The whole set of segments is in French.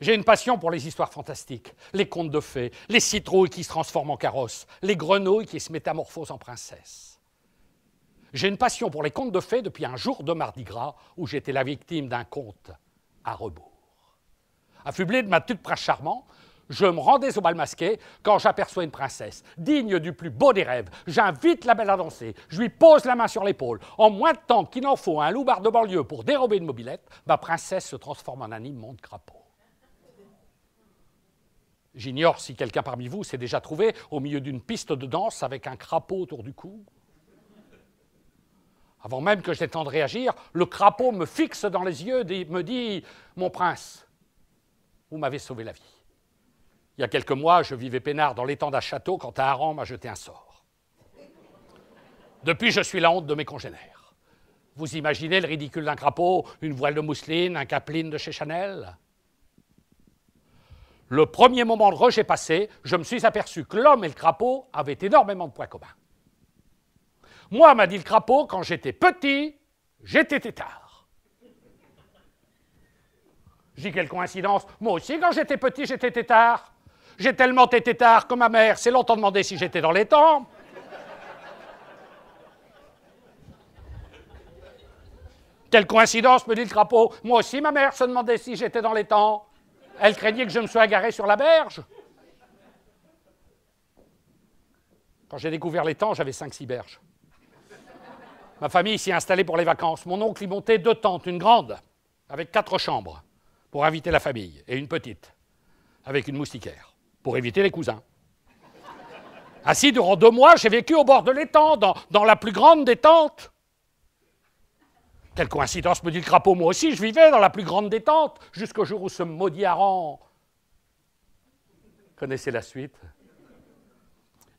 J'ai une passion pour les histoires fantastiques, les contes de fées, les citrouilles qui se transforment en carrosses, les grenouilles qui se métamorphosent en princesses. J'ai une passion pour les contes de fées depuis un jour de Mardi Gras où j'étais la victime d'un conte à rebours. Affublé de ma tute prince charmant, je me rendais au bal masqué quand j'aperçois une princesse, digne du plus beau des rêves. J'invite la belle à danser, je lui pose la main sur l'épaule. En moins de temps qu'il en faut à un loupard de banlieue pour dérober une mobilette, ma princesse se transforme en un immonde crapaud. J'ignore si quelqu'un parmi vous s'est déjà trouvé au milieu d'une piste de danse avec un crapaud autour du cou. Avant même que j'aie le temps de réagir, le crapaud me fixe dans les yeux et me dit Mon prince, vous m'avez sauvé la vie. Il y a quelques mois, je vivais peinard dans l'étang d'un château quand un harangue m'a jeté un sort. Depuis, je suis la honte de mes congénères. Vous imaginez le ridicule d'un crapaud, une voile de mousseline, un capeline de chez Chanel le premier moment de rejet passé, je me suis aperçu que l'homme et le crapaud avaient énormément de points communs. Moi, m'a dit le crapaud, quand j'étais petit, j'étais tétard. J'ai quelle coïncidence. Moi aussi, quand j'étais petit, j'étais tétard. J'ai tellement été tard que ma mère s'est longtemps demandé si j'étais dans les temps. Quelle coïncidence, me dit le crapaud. Moi aussi, ma mère se demandait si j'étais dans les temps. Elle craignait que je me sois agarré sur la berge. Quand j'ai découvert l'étang, j'avais cinq, 6 berges. Ma famille s'y est installée pour les vacances. Mon oncle y montait deux tentes, une grande, avec quatre chambres, pour inviter la famille, et une petite, avec une moustiquaire, pour éviter les cousins. Ainsi, durant deux mois, j'ai vécu au bord de l'étang, dans la plus grande des tentes. Quelle coïncidence, me dit le crapaud, moi aussi, je vivais dans la plus grande détente jusqu'au jour où ce maudit harangue. Connaissez la suite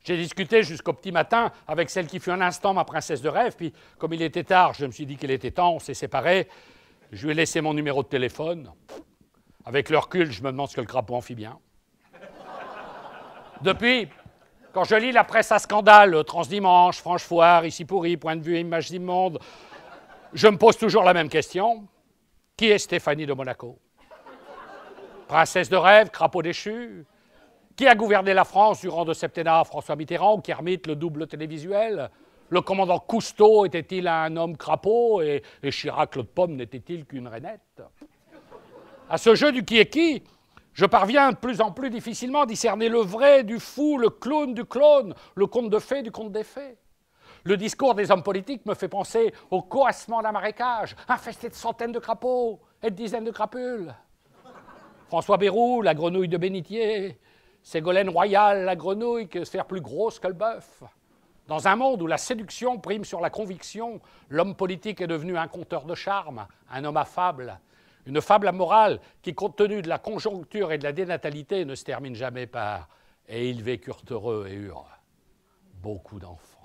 j'ai discuté jusqu'au petit matin avec celle qui fut un instant ma princesse de rêve, puis comme il était tard, je me suis dit qu'il était temps, on s'est séparés. Je lui ai laissé mon numéro de téléphone. Avec le recul, je me demande ce que le crapaud fit bien. Depuis, quand je lis la presse à scandale, Transdimanche, foire, Ici Pourri, Point de vue, Images Monde je me pose toujours la même question. Qui est Stéphanie de Monaco Princesse de rêve, crapaud déchu Qui a gouverné la France durant le septennat François Mitterrand, qui ermite le double télévisuel Le commandant Cousteau était-il un homme crapaud et, Chirac, le pomme, n'était-il qu'une rainette À ce jeu du qui est qui, je parviens de plus en plus difficilement à discerner le vrai du fou, le clown du clone, le conte de fées du conte des fées. Le discours des hommes politiques me fait penser au coassement d'un marécage, infesté de centaines de crapauds et de dizaines de crapules. François Bérou, la grenouille de Bénitier, Ségolène Royal, la grenouille, que se faire plus grosse que le bœuf. Dans un monde où la séduction prime sur la conviction, l'homme politique est devenu un conteur de charme, un homme affable, une fable morale qui, compte tenu de la conjoncture et de la dénatalité, ne se termine jamais par Et ils vécurent heureux et eurent beaucoup d'enfants.